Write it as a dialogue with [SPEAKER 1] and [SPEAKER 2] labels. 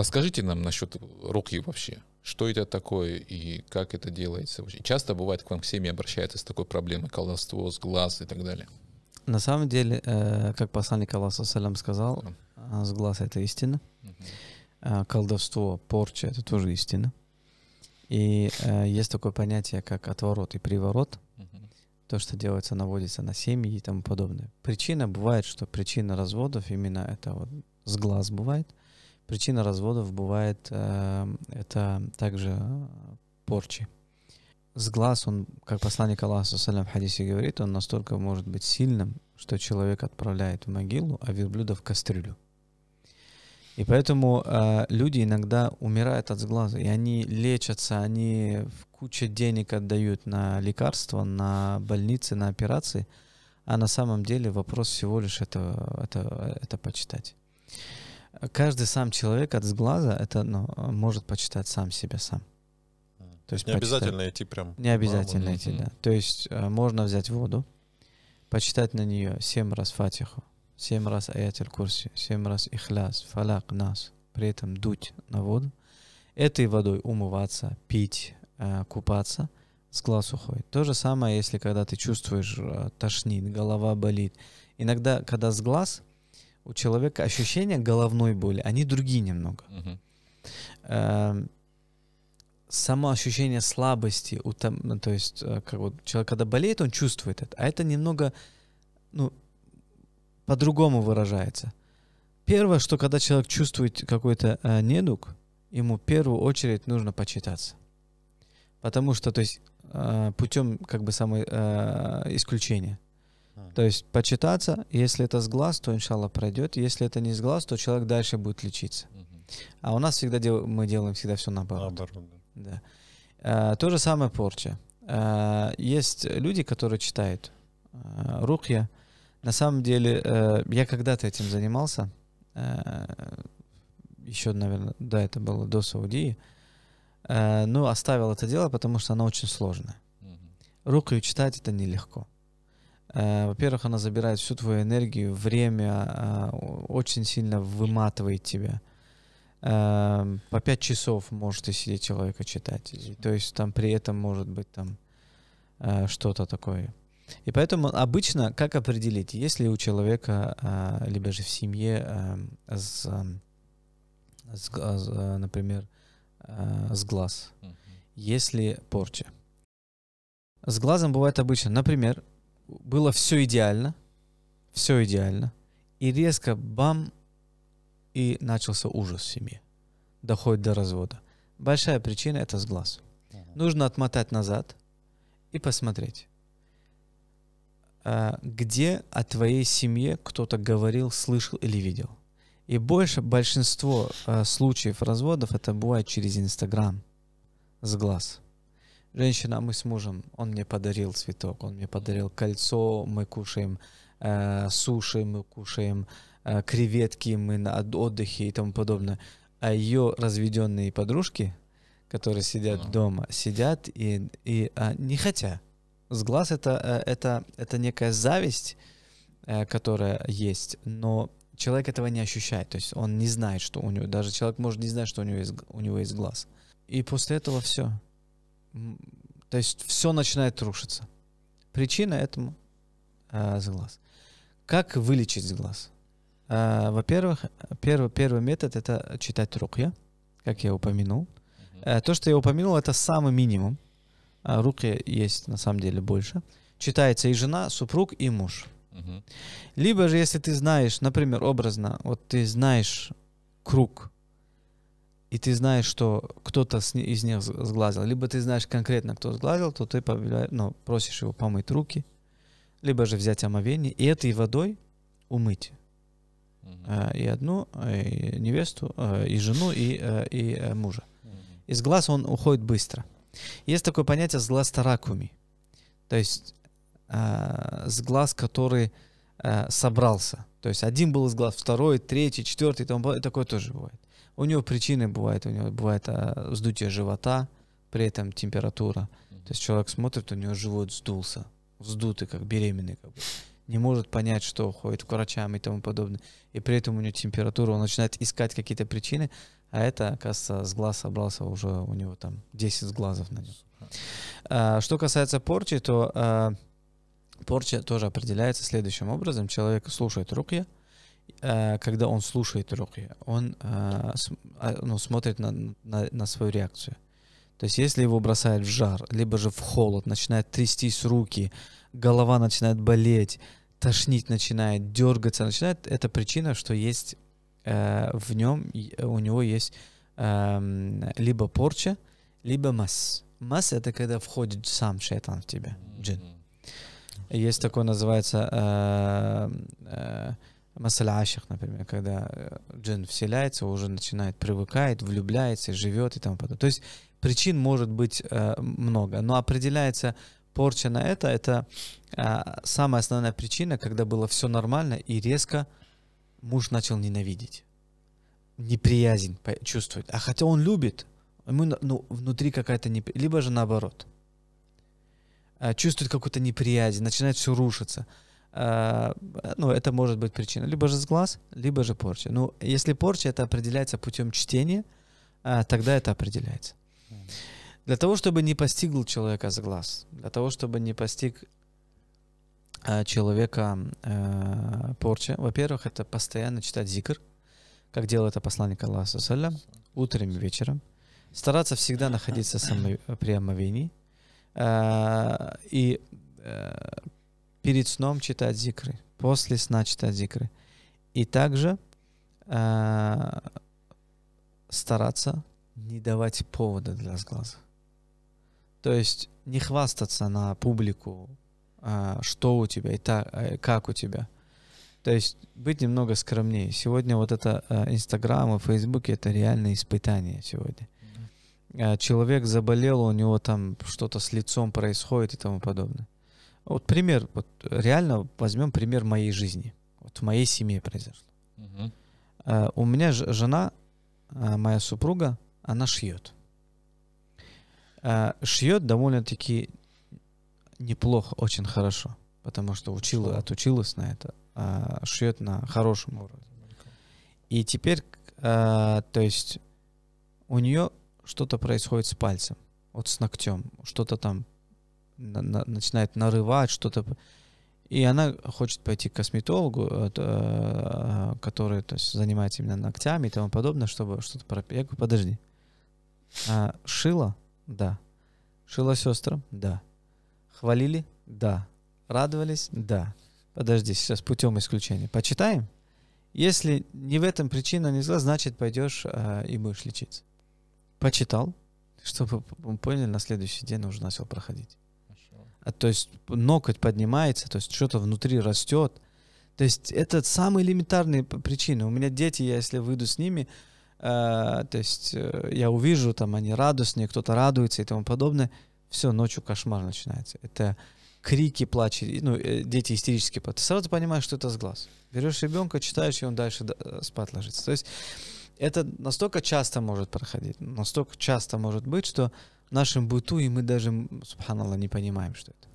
[SPEAKER 1] Расскажите нам насчет руки вообще. Что это такое и как это делается? Часто бывает к вам к семье обращаются с такой проблемой, колдовство с глаз и так далее. На самом деле, э, как посланник Аллаха Салям сказал, а, с глаз это истина. А, колдовство, порча это тоже истина. И э, есть такое понятие, как отворот и приворот. То, что делается, наводится на семьи и тому подобное. Причина бывает, что причина разводов именно это вот с глаз бывает. Причина разводов бывает э, это также э, порчи. С глаз он, как посланник Аллаха в хадисе говорит, он настолько может быть сильным, что человек отправляет в могилу, а верблюда в кастрюлю. И поэтому э, люди иногда умирают от сглаза, и они лечатся, они кучу денег отдают на лекарства, на больницы, на операции, а на самом деле вопрос всего лишь это, это, это почитать каждый сам человек от сглаза это ну, может почитать сам себя сам. То есть не почитать... обязательно идти прям. Не обязательно идти, да. То есть э, можно взять воду, почитать на нее семь раз фатиху, семь раз аятель курси, семь раз ихляс, фалак, нас, при этом дуть на воду, этой водой умываться, пить, э, купаться, с глаз То же самое, если когда ты чувствуешь э, тошнит, голова болит. Иногда, когда с глаз у человека ощущения головной боли, они другие немного. Угу. Э, само ощущение слабости, ну, то есть э, как вот человек, когда болеет, он чувствует это, а это немного ну, по-другому выражается. Первое, что когда человек чувствует какой-то э, недуг, ему в первую очередь нужно почитаться. Потому что, то есть, э, путем как бы самой э, исключения – то есть почитаться, если это с глаз, то иншалла пройдет, если это не с глаз, то человек дальше будет лечиться. А у нас всегда дел, мы делаем всегда все наоборот. Наоборот. Да. да. А, то же самое порча. А, есть люди, которые читают а, рукья. На самом деле а, я когда-то этим занимался. А, еще, наверное, да, это было до Саудии. А, ну, оставил это дело, потому что оно очень сложное. Угу. читать это нелегко. Э, во-первых, она забирает всю твою энергию, время, э, очень сильно выматывает тебя. Эм, по пять часов может и сидеть человека читать. то есть там при этом может быть там э, что-то такое. И поэтому обычно как определить, есть ли у человека, либо же в семье, с, с, например, с глаз, есть ли порча? С глазом бывает обычно. Например, было все идеально, все идеально, и резко бам, и начался ужас в семье. Доходит до развода. Большая причина это сглаз. Uh-huh. Нужно отмотать назад и посмотреть, а, где о твоей семье кто-то говорил, слышал или видел. И больше большинство а, случаев разводов это бывает через Инстаграм, с глаз женщина, мы с мужем, он мне подарил цветок, он мне подарил кольцо, мы кушаем э, суши, мы кушаем э, креветки, мы на отдыхе и тому подобное. А ее разведенные подружки, которые сидят mm. дома, сидят и, и а, не хотят. С глаз это, э, это, это некая зависть, э, которая есть, но человек этого не ощущает, то есть он не знает, что у него, даже человек может не знать, что у него есть, у него есть глаз. И после этого все. То есть все начинает рушиться. Причина этому э, сглаз. Как вылечить сглаз? Э, во-первых, первый, первый метод это читать рукья, как я упомянул. Э, то, что я упомянул, это самый минимум. А руки есть на самом деле больше. Читается и жена, супруг, и муж. Либо же, если ты знаешь, например, образно, вот ты знаешь круг и ты знаешь, что кто-то из них сглазил, либо ты знаешь конкретно, кто сглазил, то ты ну, просишь его помыть руки, либо же взять омовение и этой водой умыть mm-hmm. и одну э, и невесту, э, и жену, и, и мужа. Mm-hmm. Из глаз он уходит быстро. Есть такое понятие сглаз таракуми, то есть сглаз, который собрался. То есть один был из глаз, второй, третий, четвертый, там такое тоже бывает. У него причины бывают, у него бывает а, вздутие живота, при этом температура. То есть человек смотрит, у него живот сдулся, вздутый, как беременный. Как бы. Не может понять, что ходит к врачам и тому подобное. И при этом у него температура, он начинает искать какие-то причины, а это, оказывается, с глаз собрался уже у него там 10 сглазов на нем. А, что касается порчи, то а, порча тоже определяется следующим образом. Человек слушает руки. Э, когда он слушает руки, он э, а, ну, смотрит на, на, на свою реакцию. То есть если его бросает в жар, либо же в холод, начинает трястись руки, голова начинает болеть, тошнить начинает, дергаться начинает, это причина, что есть э, в нем, э, у него есть э, либо порча, либо масс. Масс это когда входит сам шайтан в тебя, джин. Есть такое называется э, э, Масаля Аших, например, когда э, джин вселяется, уже начинает привыкает, влюбляется, живет и тому подобное. То есть причин может быть э, много, но определяется порча на это, это э, самая основная причина, когда было все нормально и резко муж начал ненавидеть, неприязнь чувствовать, А хотя он любит, ему ну, внутри какая-то неприязнь, либо же наоборот. Э, чувствует какую-то неприязнь, начинает все рушиться. Э, ну, это может быть причина. Либо же сглаз, либо же порча. Ну, если порча, это определяется путем чтения, э, тогда это определяется. Для того, чтобы не постигл человека сглаз, для того, чтобы не постиг э, человека порча, во-первых, это постоянно читать зикр, как делал это посланник Аллаха, утром и вечером, стараться всегда находиться при омовении, и перед сном читать зикры, после сна читать зикры. И также э, стараться не давать повода для сглаза. То есть не хвастаться на публику, э, что у тебя и так, э, как у тебя. То есть быть немного скромнее. Сегодня вот это а, Инстаграм э, и Фейсбук это реальное испытание сегодня. Mm -hmm. Человек заболел, у него там что-то с лицом происходит и тому подобное. Вот пример, вот реально возьмем пример моей жизни. Вот в моей семье произошло. Угу. у меня жена, а, моя супруга, она шьет. А, шьет довольно-таки неплохо, очень хорошо, потому что учила, отучилась на это. Шьет на хорошем уровне. И теперь, то есть, у нее что-то происходит с пальцем, вот с ногтем, что-то там на, на, начинает нарывать что-то. И она хочет пойти к косметологу, э, э, который то есть, занимается именно ногтями и тому подобное, чтобы что-то пропить. Я говорю, подожди. А, шила? Да. Шила сестрам? Да. Хвалили? Да. Радовались? Да. Подожди, сейчас путем исключения. Почитаем? Если не в этом причина не зла, значит пойдешь а, и будешь лечиться. Почитал, чтобы он на следующий день уже начал проходить. А, то есть ноготь поднимается, то есть что-то внутри растет. То есть это самые элементарные причины. У меня дети, я если выйду с ними, э, то есть э, я увижу, там они радостнее, кто-то радуется и тому подобное, все, ночью кошмар начинается. Это крики, плачи, ну, э, дети истерически Ты сразу понимаешь, что это с глаз. Берешь ребенка, читаешь, и он дальше э, спать ложится. То есть это настолько часто может проходить, настолько часто может быть, что нашем быту, и мы даже, субханаллах, не понимаем, что это.